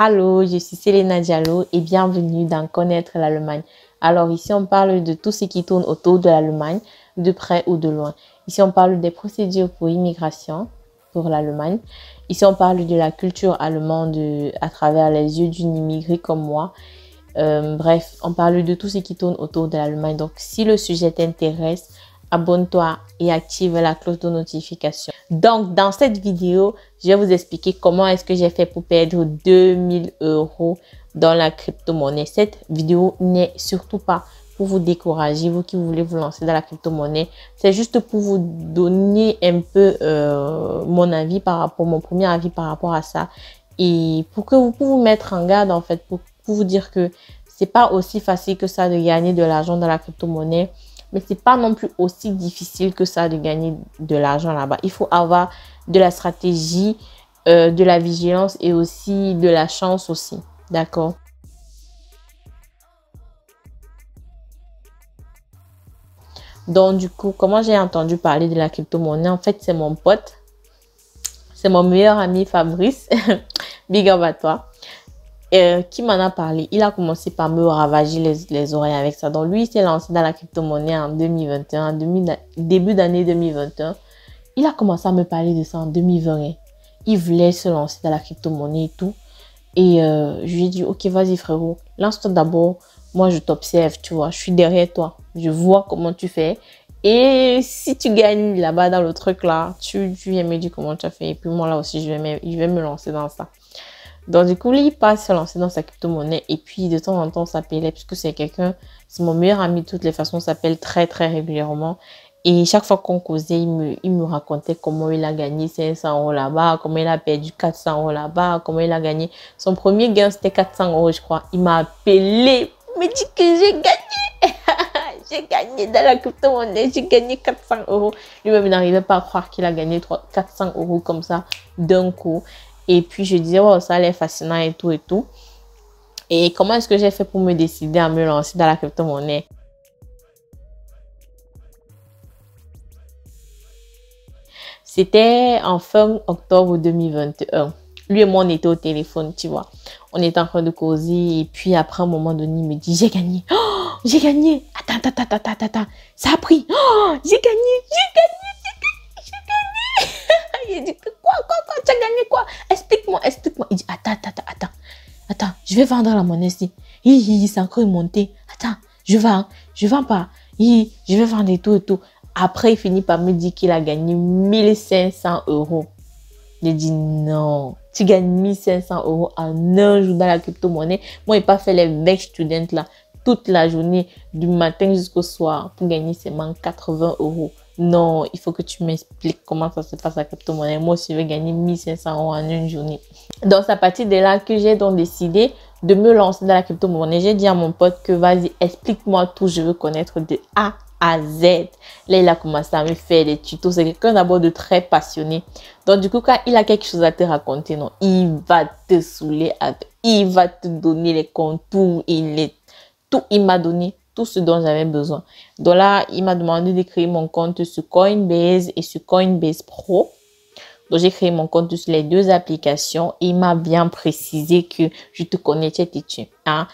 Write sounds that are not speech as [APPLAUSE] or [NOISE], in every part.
Hello, je suis Selena Diallo et bienvenue dans Connaître l'Allemagne. Alors ici, on parle de tout ce qui tourne autour de l'Allemagne, de près ou de loin. Ici, on parle des procédures pour immigration pour l'Allemagne. Ici, on parle de la culture allemande euh, à travers les yeux d'une immigrée comme moi. Euh, bref, on parle de tout ce qui tourne autour de l'Allemagne. Donc, si le sujet t'intéresse, abonne-toi et active la cloche de notification. Donc, dans cette vidéo, je vais vous expliquer comment est-ce que j'ai fait pour perdre 2000 euros dans la crypto-monnaie. Cette vidéo n'est surtout pas pour vous décourager, vous qui voulez vous lancer dans la crypto-monnaie. C'est juste pour vous donner un peu euh, mon avis par rapport, mon premier avis par rapport à ça. Et pour que vous, puissiez vous mettre en garde, en fait, pour, pour vous dire que c'est pas aussi facile que ça de gagner de l'argent dans la crypto-monnaie mais c'est pas non plus aussi difficile que ça de gagner de l'argent là-bas. Il faut avoir de la stratégie, euh, de la vigilance et aussi de la chance aussi. D'accord Donc du coup, comment j'ai entendu parler de la crypto-monnaie En fait, c'est mon pote, c'est mon meilleur ami Fabrice. [LAUGHS] Big up à toi. Et euh, qui m'en a parlé, il a commencé par me ravager les, oreilles avec ça. Donc lui, il s'est lancé dans la crypto-monnaie en 2021, début d'année 2021. Il a commencé à me parler de ça en 2020. Il voulait se lancer dans la crypto-monnaie et tout. Et euh, je lui ai dit, ok, vas-y frérot, lance-toi d'abord. Moi, je t'observe, tu vois. Je suis derrière toi. Je vois comment tu fais. Et si tu gagnes là-bas dans le truc là, tu, viens me dire comment tu as fait. Et puis moi là aussi, je vais me, je vais me lancer dans ça. Donc, du coup, lui, il passe se lancer dans sa crypto-monnaie et puis de temps en temps parce puisque c'est quelqu'un, c'est mon meilleur ami de toutes les façons, s'appelle très, très régulièrement. Et chaque fois qu'on causait, il me, racontait comment il a gagné 500 euros là-bas, comment il a perdu 400 euros là-bas, comment il a gagné. Son premier gain, c'était 400 euros, je crois. Il m'a appelé, il me dit que j'ai gagné. [LAUGHS] j'ai gagné dans la crypto-monnaie, j'ai gagné 400 euros. Lui-même, il n'arrivait pas à croire qu'il a gagné 400 euros comme ça d'un coup. Et puis je disais, oh, ça allait l'air fascinant et tout et tout. Et comment est-ce que j'ai fait pour me décider à me lancer dans la crypto-monnaie C'était en fin octobre 2021. Lui et moi, on était au téléphone, tu vois. On était en train de causer. Et puis après, un moment donné, il me dit, j'ai gagné. Oh, [GASPS] j'ai gagné. Attends, attends, attends, attends, attends. Ça a pris. Oh, [GASPS] j'ai gagné. J'ai gagné. Il dit Quoi, quoi, quoi Tu as gagné quoi Explique-moi, explique-moi. Il dit Attends, attends, attends. Attends, je vais vendre la monnaie ici. il s'est encore monté. Attends, je vends, je vends pas. je vais vendre et tout et tout. Après, il finit par me dire qu'il a gagné 1500 euros. J'ai dit non, tu gagnes 1500 euros en un jour dans la crypto-monnaie. Moi, j'ai pas fait les vex students là toute la journée, du matin jusqu'au soir, pour gagner seulement 80 euros non, il faut que tu m'expliques comment ça se passe la crypto-monnaie. Moi aussi, je vais gagner 1500 euros en une journée. Donc, c'est à partir de là que j'ai donc décidé de me lancer dans la crypto-monnaie. J'ai dit à mon pote que vas-y, explique-moi tout, je veux connaître de A à Z. Là, il a commencé à me faire des tutos. C'est quelqu'un d'abord de très passionné. Donc, du coup, quand il a quelque chose à te raconter, non, il va te saouler avec, il va te donner les contours, il est tout, il m'a donné ce dont j'avais besoin. Donc là, il m'a demandé de créer mon compte sur Coinbase et sur Coinbase Pro. Donc j'ai créé mon compte sur les deux applications il m'a bien précisé que je te connais et tu. Hein?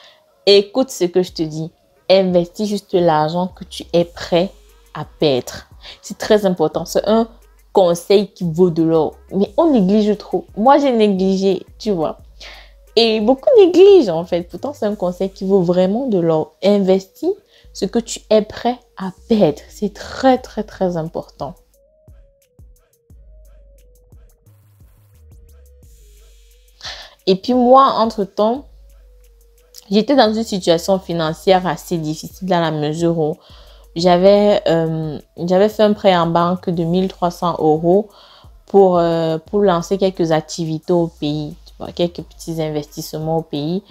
Écoute ce que je te dis. Investis juste l'argent que tu es prêt à perdre. C'est très important. C'est un conseil qui vaut de l'or. Mais on néglige trop. Moi, j'ai négligé, tu vois. Et beaucoup négligent en fait. Pourtant, c'est un conseil qui vaut vraiment de l'or. Investis ce que tu es prêt à perdre. C'est très très très important. Et puis moi, entre-temps, j'étais dans une situation financière assez difficile dans la mesure où j'avais euh, j'avais fait un prêt en banque de 1300 euros pour, euh, pour lancer quelques activités au pays quelques petits investissements au pays.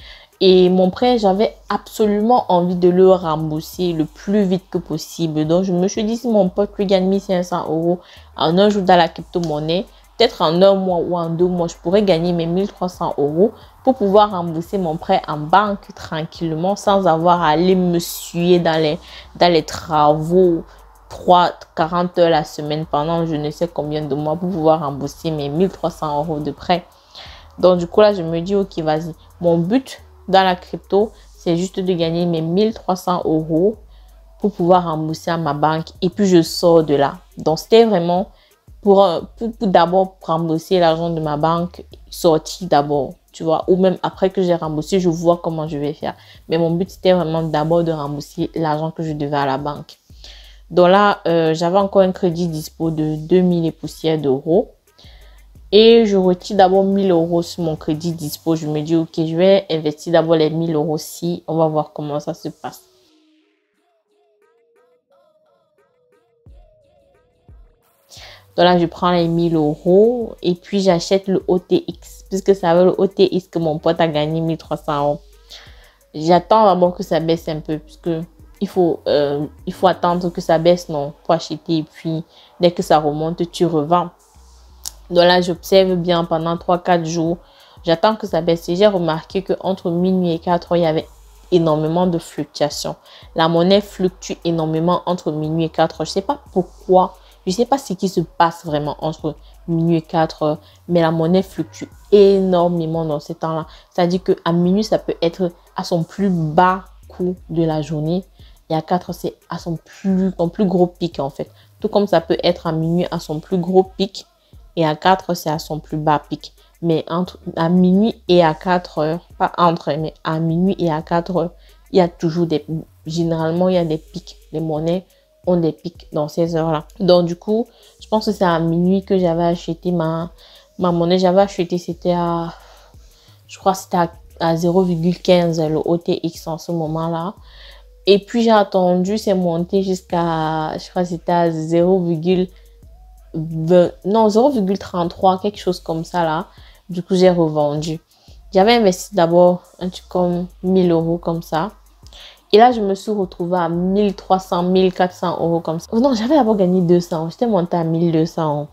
Et mon prêt, j'avais absolument envie de le rembourser le plus vite que possible. Donc, je me suis dit, si mon pote lui gagne 1500 euros en un jour dans la crypto-monnaie, peut-être en un mois ou en deux mois, je pourrais gagner mes 1300 euros pour pouvoir rembourser mon prêt en banque tranquillement sans avoir à aller me suer dans les, dans les travaux 3, 40 heures la semaine pendant je ne sais combien de mois pour pouvoir rembourser mes 1300 euros de prêt. Donc du coup là, je me dis, ok, vas-y. Mon but dans la crypto, c'est juste de gagner mes 1300 euros pour pouvoir rembourser à ma banque et puis je sors de là. Donc c'était vraiment pour, euh, d'abord rembourser l'argent de ma banque, sortir d'abord, tu vois, ou même après que j'ai remboursé, je vois comment je vais faire. Mais mon but c'était vraiment d'abord de rembourser l'argent que je devais à la banque. Donc là, euh, j'avais encore un crédit dispo de 2000 et poussières d'euros et je retire d'abord 1000 euros sur mon crédit dispo. Je me dis, ok, je vais investir d'abord les 1000 euros si on va voir comment ça se passe. Donc là, je prends les 1000 euros et puis j'achète le OTX puisque ça veut le OTX que mon pote a gagné 1300 euros. J'attends d'abord que ça baisse un peu puisque il faut, euh, il faut attendre que ça baisse non, pour acheter et puis dès que ça remonte, tu revends. Donc là, j'observe bien pendant 3-4 jours. J'attends que ça baisse. Et j'ai remarqué qu'entre minuit et 4 il y avait énormément de fluctuations. La monnaie fluctue énormément entre minuit et 4 heures. Je ne sais pas pourquoi. Je ne sais pas ce qui se passe vraiment entre minuit et 4 Mais la monnaie fluctue énormément dans ces temps-là. C'est-à-dire qu'à minuit, ça peut être à son plus bas coût de la journée. Et à 4 c'est à son plus, son plus gros pic en fait. Tout comme ça peut être à minuit à son plus gros pic et à 4, c'est à son plus bas pic. Mais entre, à minuit et à 4 heures, pas entre, mais à minuit et à 4 heures, il y a toujours des, généralement, il y a des pics. Les monnaies ont des pics dans ces heures-là. Donc, du coup, je pense que c'est à minuit que j'avais acheté ma, ma monnaie. J'avais acheté, c'était à, je crois, c'était à, 0,15 le OTX en ce moment-là. Et puis, j'ai attendu, c'est monté jusqu'à, je crois, c'était à 0,15 non, 0,33, quelque chose comme ça là. Du coup, j'ai revendu. J'avais investi d'abord un truc comme 1000 euros comme ça. Et là, je me suis retrouvée à 1300, 1400 euros comme ça. Oh non, j'avais d'abord gagné 200. J'étais montée à 1200 euros.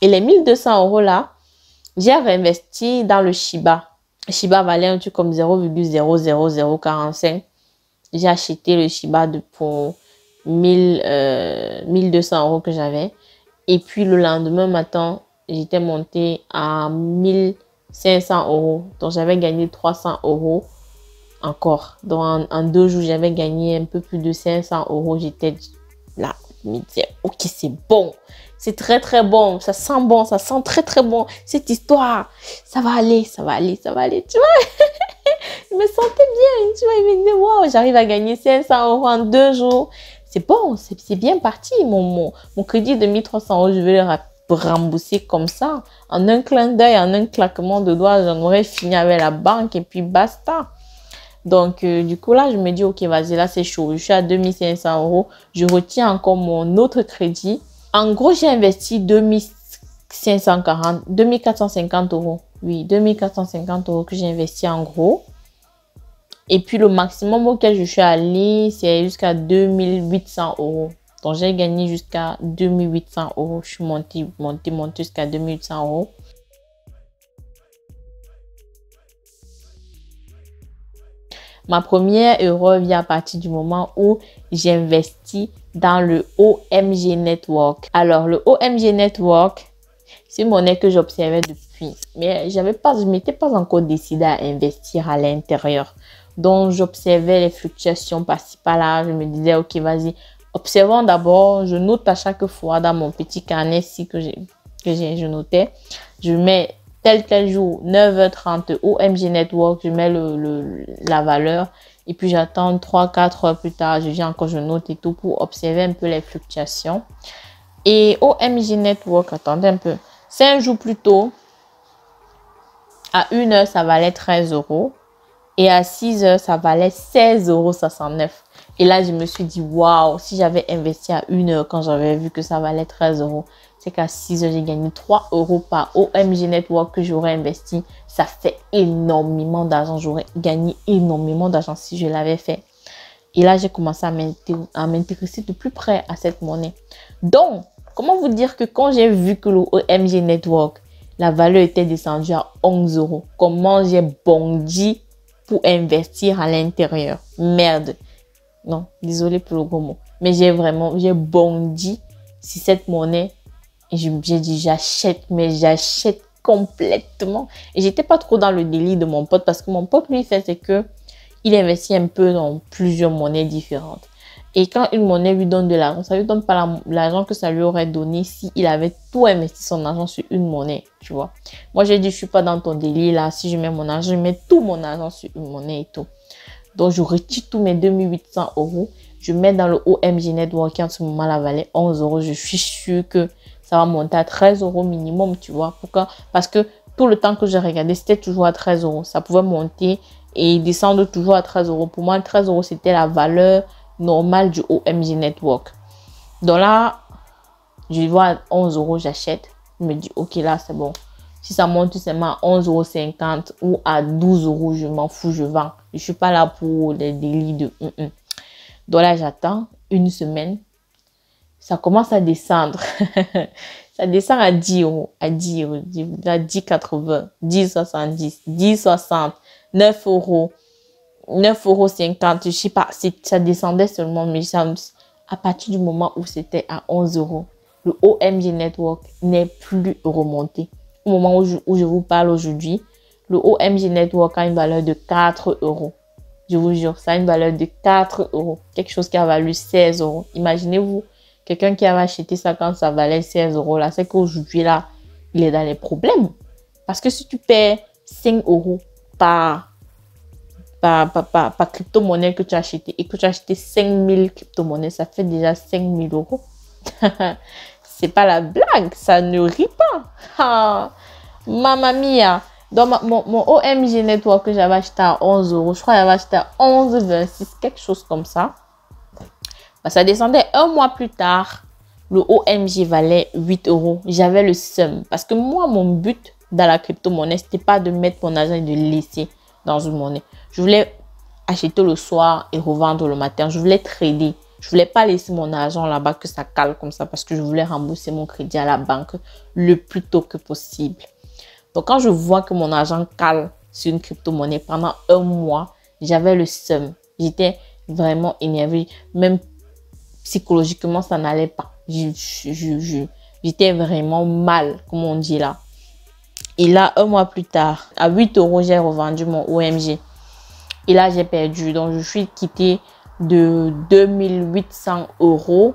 Et les 1200 euros là, j'ai investi dans le Shiba. Shiba valait un truc comme 0,00045. J'ai acheté le Shiba de pour 1000, 1200 euh, euros que j'avais. Et puis le lendemain matin, j'étais montée à 1500 euros. Donc j'avais gagné 300 euros encore. Donc en, deux jours, j'avais gagné un peu plus de 500 euros. J'étais là, je me disais, ok, c'est bon. C'est très très bon. Ça sent bon, ça sent très très bon. Cette histoire, ça va aller, ça va aller, ça va aller. Tu vois [LAUGHS] je me sentais bien. Tu vois, il me wow, j'arrive à gagner 500 euros en deux jours c'est bon, c'est bien parti. Mon, mon, crédit de 1300 euros, je vais le rembourser comme ça. En un clin d'œil, en un claquement de doigts, j'en aurais fini avec la banque et puis basta. Donc, euh, du coup, là, je me dis, OK, vas-y, là, c'est chaud. Je suis à 2500 euros. Je retiens encore mon autre crédit. En gros, j'ai investi 2540, 2450 euros. Oui, 2450 euros que j'ai investi en gros. Et puis le maximum auquel je suis allée, c'est jusqu'à 2800 euros. Donc j'ai gagné jusqu'à 2800 euros. Je suis montée, montée, montée jusqu'à 2800 euros. Ma première euro vient à partir du moment où j'investis dans le OMG Network. Alors, le OMG Network, c'est monnaie que j'observais depuis. Mais j'avais pas, je m'étais pas encore décidé à investir à l'intérieur. Donc, j'observais les fluctuations par-ci, par-là. Je me disais, OK, vas-y, observons d'abord. Je note à chaque fois dans mon petit carnet ici que j'ai, je notais. Je mets tel tel jour, 9h30, au OMG Network, je mets la valeur. Et puis, j'attends 3-4 heures plus tard. Je viens encore, je note et tout pour observer un peu les fluctuations. Et au OMG Network, attendez un peu. 5 jours plus tôt, à 1 heure, ça valait 13 euros. Et à 6 heures, ça valait 16,69 euros. Et là, je me suis dit, waouh, si j'avais investi à 1 heure quand j'avais vu que ça valait 13 euros, c'est qu'à 6 heures, j'ai gagné 3 euros par OMG Network que j'aurais investi. Ça fait énormément d'argent. J'aurais gagné énormément d'argent si je l'avais fait. Et là, j'ai commencé à m'intéresser de plus près à cette monnaie. Donc, comment vous dire que quand j'ai vu que le OMG Network, la valeur était descendue à 11 euros, comment j'ai bondi investir à l'intérieur. Merde. Non, désolé pour le gros mot. Mais j'ai vraiment, j'ai bondi si cette monnaie. Et j'ai dit, j'achète, mais j'achète complètement. Et j'étais pas trop dans le délit de mon pote parce que mon pote, lui, fait, c'est que il investit un peu dans plusieurs monnaies différentes. Et quand une monnaie lui donne de l'argent, ça lui donne pas l'argent que ça lui aurait donné si il avait tout investi son argent sur une monnaie, tu vois. Moi, j'ai dit, je suis pas dans ton délire là. Si je mets mon argent, je mets tout mon argent sur une monnaie et tout. Donc, je retire tous mes 2800 euros. Je mets dans le OMG Network en ce moment, là valait 11 euros. Je suis sûre que ça va monter à 13 euros minimum, tu vois. Pourquoi? Parce que tout le temps que j'ai regardé, c'était toujours à 13 euros. Ça pouvait monter et descendre toujours à 13 euros. Pour moi, 13 euros, c'était la valeur normal du OMG Network. Donc là, je vois 11 euros, j'achète. Je me dis, ok, là, c'est bon. Si ça monte seulement à 11,50 ou à 12 euros, je m'en fous, je vends. Je suis pas là pour les délits de. Mm Donc là, j'attends une semaine. Ça commence à descendre. [LAUGHS] ça descend à 10 euros, à 10 euros, à 10,80, 10,70, 10,60, 9 euros euros. je sais pas si ça descendait seulement, mais à partir du moment où c'était à 11 euros, le OMG Network n'est plus remonté. Au moment où je, vous parle aujourd'hui, le OMG Network a une valeur de 4 euros. Je vous jure, ça a une valeur de 4 euros. Quelque chose qui a valu 16 euros. Imaginez-vous, quelqu'un qui avait acheté ça quand ça valait 16 euros, là, c'est qu'aujourd'hui, là, il est dans les problèmes. Parce que si tu perds 5 euros par par, crypto-monnaie que tu as acheté et que tu as acheté 5000 crypto-monnaies, ça fait déjà 5000 euros. [LAUGHS] c'est pas la blague, ça ne rit pas. maman mamma mia! Dans mon, OMG Network que j'avais acheté à 11 euros, je crois que j'avais acheté à 11,26, quelque chose comme ça. Bah, ça descendait un mois plus tard. Le OMG valait 8 euros. J'avais le seum. Parce que moi, mon but dans la crypto-monnaie, c'était pas de mettre mon argent et de laisser dans une monnaie. Je voulais acheter le soir et revendre le matin. Je voulais trader. Je voulais pas laisser mon argent là-bas que ça cale comme ça parce que je voulais rembourser mon crédit à la banque le plus tôt que possible. Donc quand je vois que mon argent cale sur une crypto-monnaie pendant un mois, j'avais le seum. J'étais vraiment énervée. Même psychologiquement, ça n'allait pas. J'étais vraiment mal, comme on dit là. Et là, un mois plus tard, à 8 euros, j'ai revendu mon OMG. Et là, j'ai perdu. Donc, je suis quittée de 2800 euros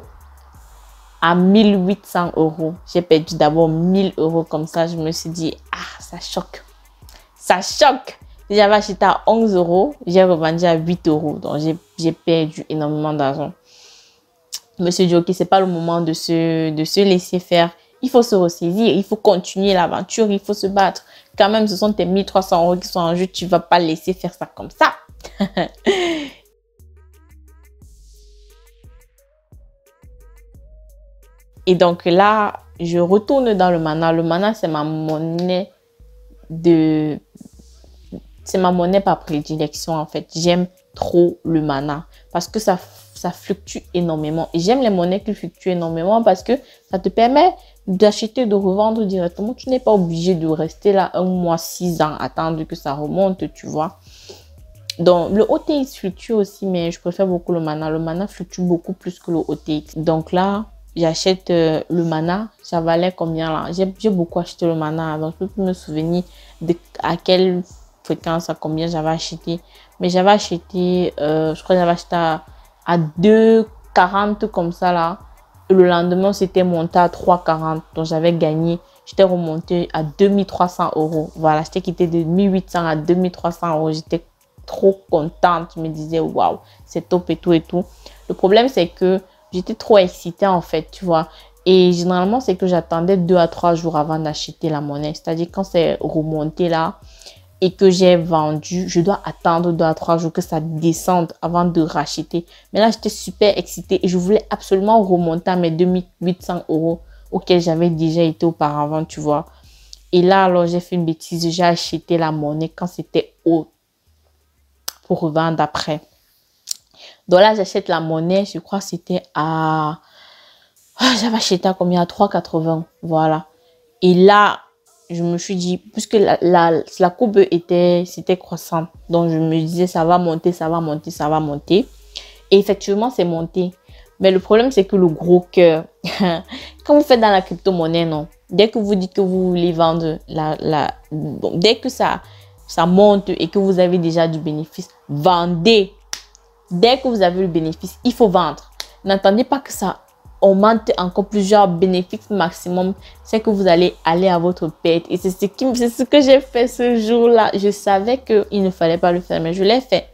à 1800 euros. J'ai perdu d'abord 1000 euros comme ça. Je me suis dit, ah, ça choque. Ça choque. J'avais acheté à 11 euros. J'ai revendu à 8 euros. Donc, j'ai perdu énormément d'argent. Je me suis dit, OK, c'est pas le moment de se, de se laisser faire. Il faut se ressaisir. Il faut continuer l'aventure. Il faut se battre. Quand même, ce sont tes 1300 euros qui sont en jeu. Tu ne vas pas laisser faire ça comme ça. [LAUGHS] Et donc là, je retourne dans le mana. Le mana, c'est ma monnaie de... C'est ma monnaie par prédilection, en fait. J'aime trop le mana parce que ça, ça fluctue énormément. Et j'aime les monnaies qui fluctuent énormément parce que ça te permet d'acheter, de revendre directement. Tu n'es pas obligé de rester là un mois, six ans, attendre que ça remonte, tu vois. Donc, le OTX fluctue aussi, mais je préfère beaucoup le mana. Le mana fluctue beaucoup plus que le OTX. Donc là, j'achète euh, le mana. Ça valait combien là J'ai beaucoup acheté le mana donc Je peux plus me souvenir de à quelle fréquence, à combien j'avais acheté. Mais j'avais acheté, euh, je crois que j'avais acheté à 2,40 comme ça là. Le lendemain, c'était monté à 3,40. Donc, j'avais gagné. J'étais remonté à 2300 euros. Voilà, j'étais quitté de 1800 à 2300 euros. J'étais trop contente. Je me disais, waouh, c'est top et tout et tout. Le problème, c'est que j'étais trop excitée en fait, tu vois. Et généralement, c'est que j'attendais deux à trois jours avant d'acheter la monnaie. C'est-à-dire quand c'est remonté là, et que j'ai vendu, je dois attendre deux à trois jours que ça descende avant de racheter. Mais là, j'étais super excitée et je voulais absolument remonter à mes 2800 euros auxquels j'avais déjà été auparavant, tu vois. Et là, alors, j'ai fait une bêtise. J'ai acheté la monnaie quand c'était haut pour revendre après. Donc là, j'achète la monnaie. Je crois que c'était à... Ah, j'avais acheté à combien À 3,80. Voilà. Et là, je me suis dit, puisque la, la, courbe était, c'était croissant, donc je me disais, ça va monter, ça va monter, ça va monter. Et effectivement, c'est monté. Mais le problème, c'est que le gros cœur, [LAUGHS] quand vous faites dans la crypto-monnaie, non, dès que vous dites que vous voulez vendre, la, la, bon, dès que ça, ça monte et que vous avez déjà du bénéfice, vendez. Dès que vous avez le bénéfice, il faut vendre. N'attendez pas que ça augmente encore plusieurs bénéfices maximum, c'est que vous allez aller à votre perte. Et c'est ce, que j'ai fait ce jour-là. Je savais qu'il ne fallait pas le faire, mais je l'ai fait.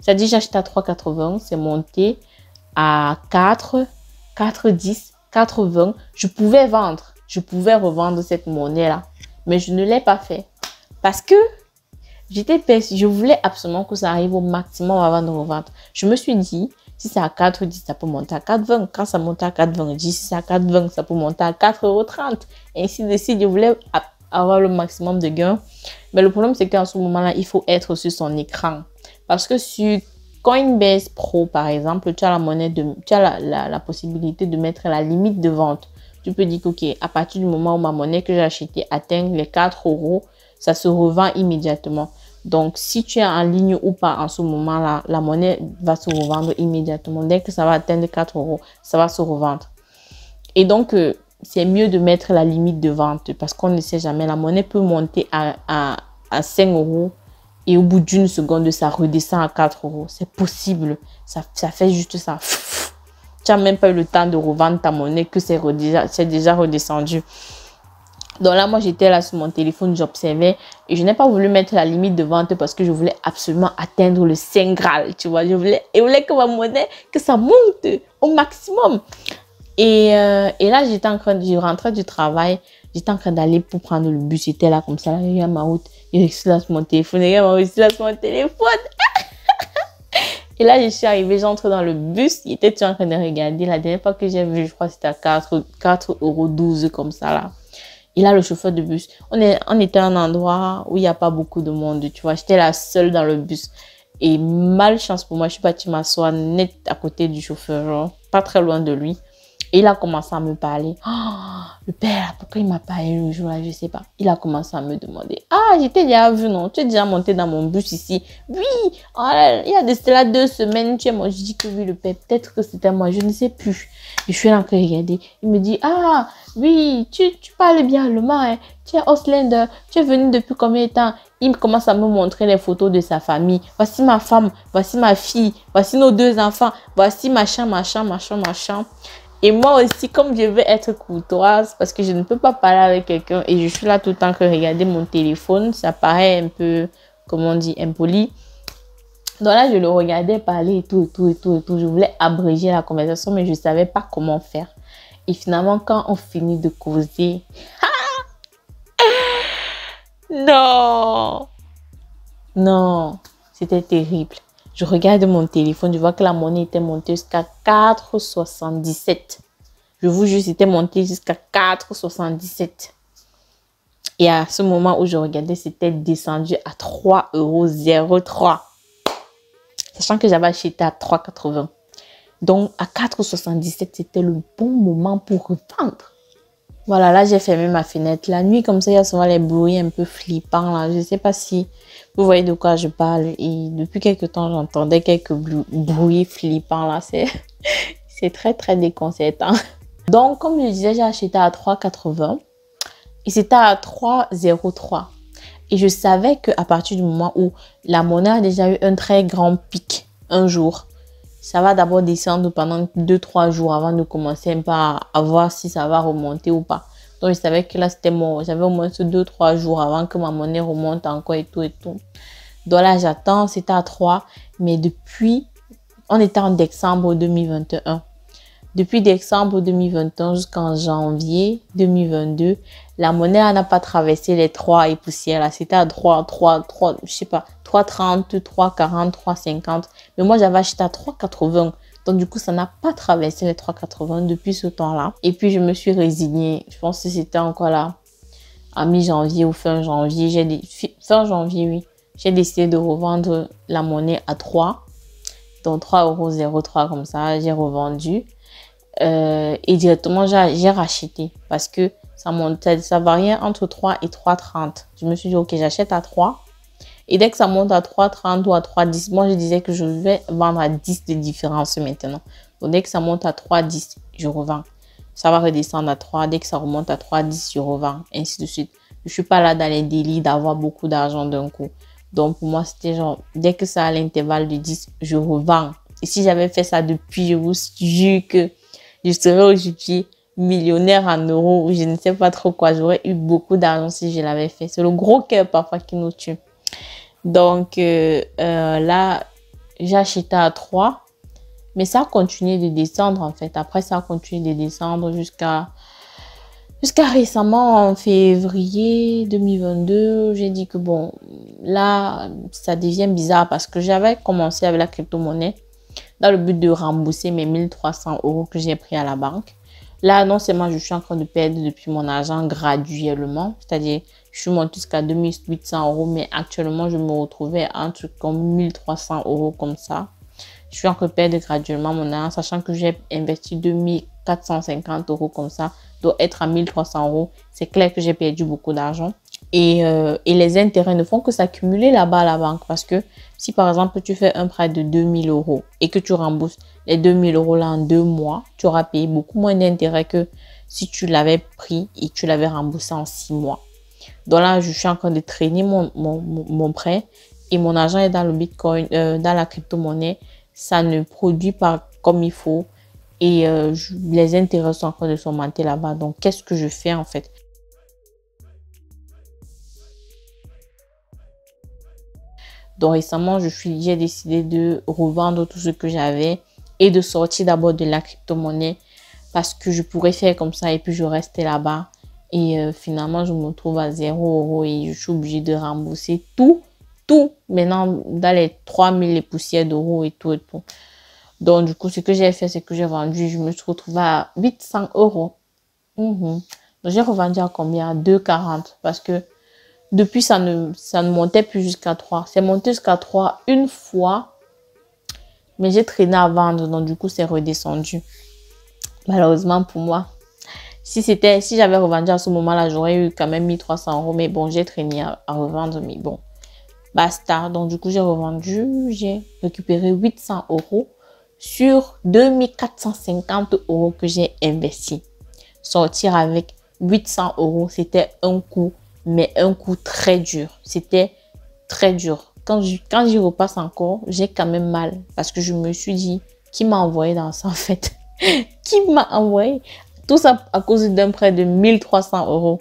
ça dit dire à 3,80, c'est monté à 4, 4,10, 4,20. Je pouvais vendre, je pouvais revendre cette monnaie-là, mais je ne l'ai pas fait. Parce que j'étais je voulais absolument que ça arrive au maximum avant de revendre. Je me suis dit, si c'est à 4 10, ça peut monter à 4,20. Quand ça monte à 4,20, 10, si c'est à 4,20, ça peut monter à 4,30 Et ainsi de Je voulais avoir le maximum de gains. Mais le problème, c'est qu'en ce moment-là, il faut être sur son écran. Parce que sur Coinbase Pro, par exemple, tu as la monnaie de, tu as la, possibilité de mettre la limite de vente. Tu peux dire que, OK, à partir du moment où ma monnaie que j'ai achetée atteint les 4 euros, ça se revend immédiatement. Donc, si tu es en ligne ou pas en ce moment-là, la monnaie va se revendre immédiatement. Dès que ça va atteindre 4 euros, ça va se revendre. Et donc, euh, c'est mieux de mettre la limite de vente parce qu'on ne sait jamais. La monnaie peut monter à, 5 euros et au bout d'une seconde, ça redescend à 4 euros. C'est possible. Ça, fait juste ça. [LAUGHS] Tu n'as même pas eu le temps de revendre ta monnaie que c'est déjà redescendu. Donc là, moi, j'étais là sur mon téléphone, j'observais et je n'ai pas voulu mettre la limite de vente parce que je voulais absolument atteindre le Saint Graal, tu vois. Je voulais, je voulais que ma monnaie, que ça monte au maximum. Et, euh, là, j'étais en train, je rentrais du travail, j'étais en train d'aller pour prendre le bus, j'étais là comme ça, là, a ma route, il là sur mon téléphone, regarde ma route, je là sur mon téléphone. [LAUGHS] Et là, je suis arrivée, j'entre dans le bus. Il était en train de regarder. La dernière fois que j'ai vu, je crois c'était à 4, 4,12 euros comme ça là. Il a le chauffeur de bus, on, est, on était à un endroit où il n'y a pas beaucoup de monde, tu vois. J'étais la seule dans le bus. Et malchance pour moi, je suis partie m'asseoir net à côté du chauffeur, pas très loin de lui. Et il a commencé à me parler. Oh, le père, pourquoi il m'a parlé le jour là, je sais pas. Il a commencé à me demander. Ah, j'étais déjà vu, non Tu es déjà monté dans mon bus ici. Oui, oh il y a des deux semaines, tu es moi. Je dis que oui, le père, peut-être que c'était moi, je ne sais plus. je suis là que regarder. Il me dit, ah, oui, tu, parles bien allemand, hein. Tu es Auslander, tu es venu depuis combien de temps Il commence à me montrer les photos de sa famille. Voici ma femme, voici ma fille, voici nos deux enfants, voici machin, machin, machin, machin. Et moi aussi, comme je veux être courtoise, parce que je ne peux pas parler avec quelqu'un et je suis là tout le temps que regarder mon téléphone, ça paraît un peu, comment on dit, impoli. Donc là, je le regardais parler et tout, et tout, et tout, et tout. Je voulais abréger la conversation, mais je ne savais pas comment faire. Et finalement, quand on finit de causer, ah! non, non, c'était terrible. Je regarde mon téléphone, je vois que la monnaie était montée jusqu'à 4,77. Je vous jure, c'était monté jusqu'à 4,77. Et à ce moment où je regardais, c'était descendu à 3,03, Sachant que j'avais acheté à 3,80. Donc, à 4,77, c'était le bon moment pour vendre. Voilà, là j'ai fermé ma fenêtre. La nuit, comme ça, il y a souvent les bruits un peu flippants. Là. Je ne sais pas si vous voyez de quoi je parle. Et depuis quelques temps, j'entendais quelques bruits flippants. Là, [LAUGHS] c'est très, très déconcertant. Donc, comme je disais, j'ai acheté à 3,80 et c'était à 3,03. Et je savais qu'à partir du moment où la monnaie a déjà eu un très grand pic un jour, ça va d'abord descendre pendant 2-3 jours avant de commencer à, voir si ça va remonter ou pas. Donc je savais que là c'était mort. J'avais au moins 2-3 jours avant que ma monnaie remonte encore et tout et tout. Donc là j'attends, c'était à 3. Mais depuis, on était en décembre 2021. Depuis décembre 2021 jusqu'en janvier 2022, la monnaie n'a pas traversé les 3 et poussière. c'était à 3, 3, 3, je sais pas, 3,30, 3,40, 3,50. Mais moi, j'avais acheté à 3,80. Donc, du coup, ça n'a pas traversé les 3,80 depuis ce temps-là. Et puis, je me suis résignée. Je pense que c'était encore là, à mi-janvier ou fin janvier. J'ai Fin janvier, oui. J'ai décidé de revendre la monnaie à 3. Donc, 3,03 comme ça, j'ai revendu euh, et directement j'ai racheté parce que ça monte ça varie entre 3 et 3,30. Je me suis dit, ok, j'achète à 3. Et dès que ça monte à 3,30 ou à 3,10, moi je disais que je vais vendre à 10 de différence maintenant. Donc dès que ça monte à 3,10, je revends. Ça va redescendre à 3. Dès que ça remonte à 3,10, je revends. Ainsi de suite. Je suis pas là dans les délits d'avoir beaucoup d'argent d'un coup. Donc pour moi, c'était genre, dès que ça a l'intervalle de 10, je revends. Et si j'avais fait ça depuis, je vous jure que je serais aujourd'hui millionnaire en euros ou je ne sais pas trop quoi. J'aurais eu beaucoup d'argent si je l'avais fait. C'est le gros cœur parfois qui nous tue. Donc euh, euh, là, j'achetais à 3. Mais ça a continué de descendre en fait. Après, ça a continué de descendre jusqu'à jusqu'à récemment, en février 2022. J'ai dit que bon, là, ça devient bizarre parce que j'avais commencé avec la crypto-monnaie dans le but de rembourser mes 1300 euros que j'ai pris à la banque. Là, non seulement je suis en train de perdre depuis mon argent graduellement, c'est-à-dire je suis montée jusqu'à 2800 euros, mais actuellement je me retrouvais à un truc comme 1300 euros comme ça. Je suis en train de perdre graduellement mon argent, sachant que j'ai investi 2450 euros comme ça, doit être à 1300 euros. C'est clair que j'ai perdu beaucoup d'argent. Euh, et, les intérêts ne font que s'accumuler là-bas à la banque. Parce que si par exemple tu fais un prêt de 2000 euros et que tu rembourses les 2000 euros là en deux mois, tu auras payé beaucoup moins d'intérêts que si tu l'avais pris et tu l'avais remboursé en six mois. Donc là, je suis en train de traîner mon, prêt et mon argent est dans le bitcoin, euh, dans la crypto-monnaie. Ça ne produit pas comme il faut et euh, les intérêts sont en train de s'augmenter là-bas. Donc qu'est-ce que je fais en fait Donc récemment, je suis, j'ai décidé de revendre tout ce que j'avais et de sortir d'abord de la crypto-monnaie parce que je pourrais faire comme ça et puis je restais là-bas. Et euh, finalement, je me trouve à 0 euros et je suis obligée de rembourser tout, tout, maintenant dans les 3000 poussières d'euros et tout et tout. Donc, du coup, ce que j'ai fait, c'est que j'ai vendu, je me suis retrouvée à 800 euros. Mhm. j'ai revendu à combien 2,40 parce que depuis, ça ne, ça ne montait plus jusqu'à 3. C'est monté jusqu'à 3 une fois, mais j'ai traîné à vendre, donc du coup, c'est redescendu. Malheureusement pour moi. Si c'était, si j'avais revendu à ce moment-là, j'aurais eu quand même 1300 euros, mais bon, j'ai traîné à, revendre, mais bon. Basta. Donc, du coup, j'ai revendu, j'ai récupéré 800 euros sur 2450 euros que j'ai investi. Sortir avec 800 euros, c'était un coût mais un coup très dur. C'était très dur. Quand quand j'y repasse encore, j'ai quand même mal parce que je me suis dit, qui m'a envoyé dans ça en fait [LAUGHS] Qui m'a envoyé Tout ça à cause d'un prêt de 1300 euros.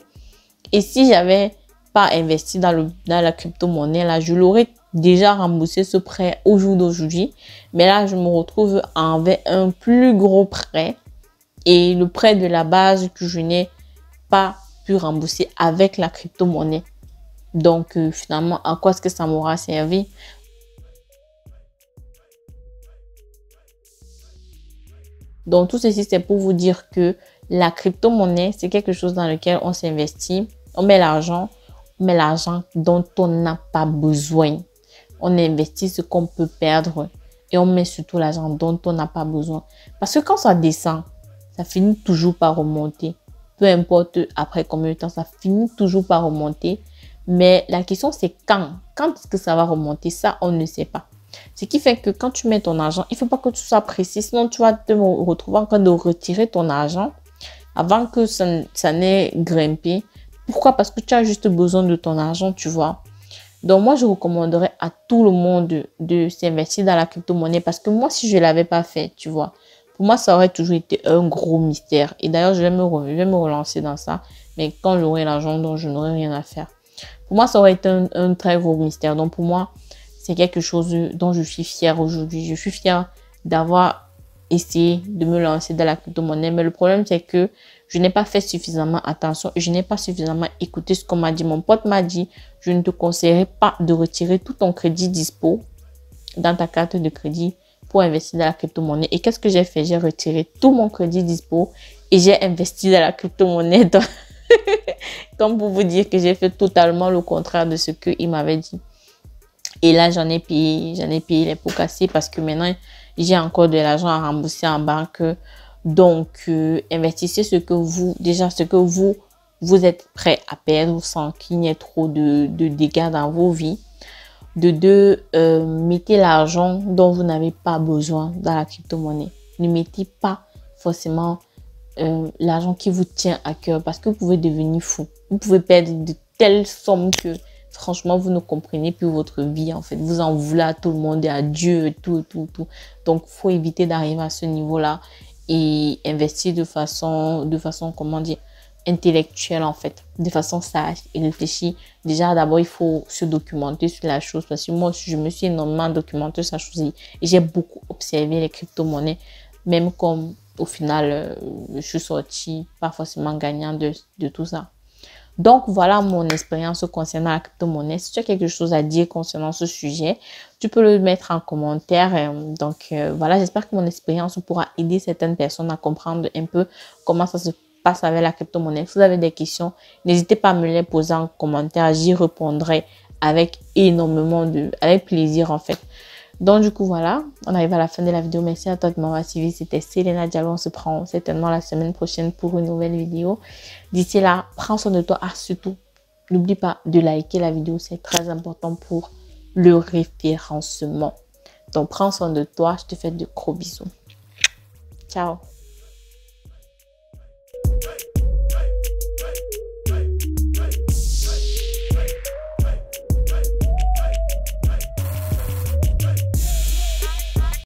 Et si j'avais pas investi dans, le, dans la crypto-monnaie, là, je l'aurais déjà remboursé ce prêt au jour d'aujourd'hui. Mais là, je me retrouve avec un plus gros prêt et le prêt de la base que je n'ai pas pu rembourser avec la crypto-monnaie. Donc euh, finalement, à quoi est-ce que ça m'aura servi Donc tout ceci, c'est pour vous dire que la crypto-monnaie, c'est quelque chose dans lequel on s'investit, on met l'argent, mais l'argent dont on n'a pas besoin. On investit ce qu'on peut perdre et on met surtout l'argent dont on n'a pas besoin. Parce que quand ça descend, ça finit toujours par remonter peu importe après combien de temps, ça finit toujours par remonter. Mais la question, c'est quand Quand est-ce que ça va remonter Ça, on ne sait pas. Ce qui fait que quand tu mets ton argent, il ne faut pas que tu sois précis, sinon tu vas te retrouver en train de retirer ton argent avant que ça, n'ait grimpé. Pourquoi Parce que tu as juste besoin de ton argent, tu vois. Donc moi, je recommanderais à tout le monde de, de s'investir dans la crypto-monnaie parce que moi, si je ne l'avais pas fait, tu vois, pour moi, ça aurait toujours été un gros mystère. Et d'ailleurs, je, vais me, relancer dans ça. Mais quand j'aurai l'argent, je n'aurai rien à faire. Pour moi, ça aurait été un, très gros mystère. Donc pour moi, c'est quelque chose dont je suis fière aujourd'hui. Je suis fière d'avoir essayé de me lancer dans la crypto-monnaie. Mais le problème, c'est que je n'ai pas fait suffisamment attention. Je n'ai pas suffisamment écouté ce qu'on m'a dit. Mon pote m'a dit, je ne te conseillerais pas de retirer tout ton crédit dispo dans ta carte de crédit investir dans la crypto-monnaie. Et qu'est-ce que j'ai fait J'ai retiré tout mon crédit dispo et j'ai investi dans la crypto-monnaie. [LAUGHS] Comme pour vous dire que j'ai fait totalement le contraire de ce qu'il m'avait dit. Et là, j'en ai payé, j'en ai payé les pots cassés parce que maintenant, j'ai encore de l'argent à rembourser en banque. Donc, euh, investissez ce que vous, déjà, ce que vous, vous êtes prêt à perdre sans qu'il n'y ait trop de dégâts dans vos vies de deux, euh, mettez l'argent dont vous n'avez pas besoin dans la crypto-monnaie. Ne mettez pas forcément euh, l'argent qui vous tient à cœur parce que vous pouvez devenir fou. Vous pouvez perdre de telles sommes que franchement, vous ne comprenez plus votre vie en fait. Vous en voulez à tout le monde et à Dieu, tout, tout, tout. Donc, faut éviter d'arriver à ce niveau-là et investir de façon, de façon, comment dire, intellectuelle en fait, de façon sage et réfléchie. Déjà d'abord il faut se documenter sur la chose parce que moi je me suis énormément documenté sur la chose et j'ai beaucoup observé les crypto-monnaies, même comme au final euh, je suis sortie pas forcément gagnant de, tout ça. Donc voilà mon expérience concernant la crypto-monnaie. Si tu as quelque chose à dire concernant ce sujet, tu peux le mettre en commentaire. Euh, donc euh, voilà, j'espère que mon expérience pourra aider certaines personnes à comprendre un peu comment ça se passe avec la crypto-monnaie. Si vous avez des questions, n'hésitez pas à me les poser en commentaire. J'y répondrai avec énormément de, avec plaisir en fait. Donc du coup voilà, on arrive à la fin de la vidéo. Merci à toi de m'avoir suivi. C'était Selena Diallo. On se prend certainement la semaine prochaine pour une nouvelle vidéo. D'ici là, prends soin de toi. Ah, surtout, n'oublie pas de liker la vidéo. C'est très important pour le référencement. Donc prends soin de toi. Je te fais de gros bisous. Ciao.